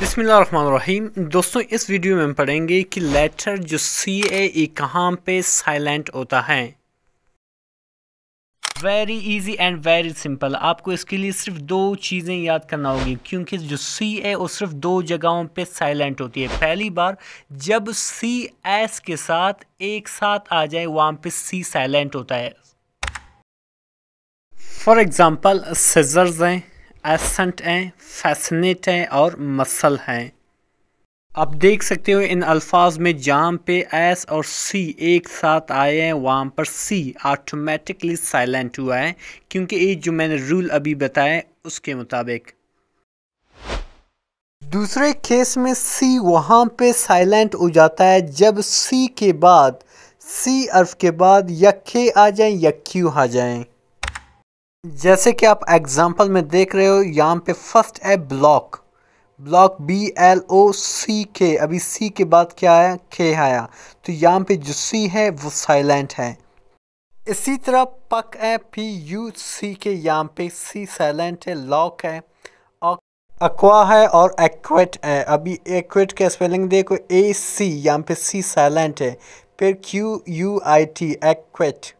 बिसमीम दोस्तों इस वीडियो में हम पढ़ेंगे कि लेटर जो सी ए ई e कहाँ पे साइलेंट होता है very easy and very simple आपको इसके लिए सिर्फ दो चीज़ें याद करना होगी क्योंकि जो सी ए वो सिर्फ दो जगहों पे साइलेंट होती है पहली बार जब सी एस के साथ एक साथ आ जाए वहाँ पे सी साइलेंट होता है फॉर एग्ज़ाम्पल सीजर्स हैं एसेंट हैं फैसनेट हैं और मसल हैं आप देख सकते हो इन अल्फाज में जाम पे एस और सी एक साथ आए हैं वहाँ पर सी ऑटोमेटिकली साइलेंट हुआ है क्योंकि ये जो मैंने रूल अभी बताया उसके मुताबिक दूसरे केस में सी वहाँ पे साइलेंट हो जाता है जब सी के बाद सी अर्फ के बाद या के आ जाएं या क्यू आ जाएं जैसे कि आप एग्जांपल में देख रहे हो यहाँ पे फर्स्ट है block block B L O C K अभी सी के बाद क्या आया के आया तो यहाँ पे जो सी है वो साइलेंट है इसी तरह पक है पी यू सी के यहाँ पे सी साइलेंट है लॉक है और अक्वा है और एक्वेट है अभी एक्वेट का स्पेलिंग देखो ए सी यहाँ पे सी साइलेंट है फिर क्यू यू आई टी एक्वेट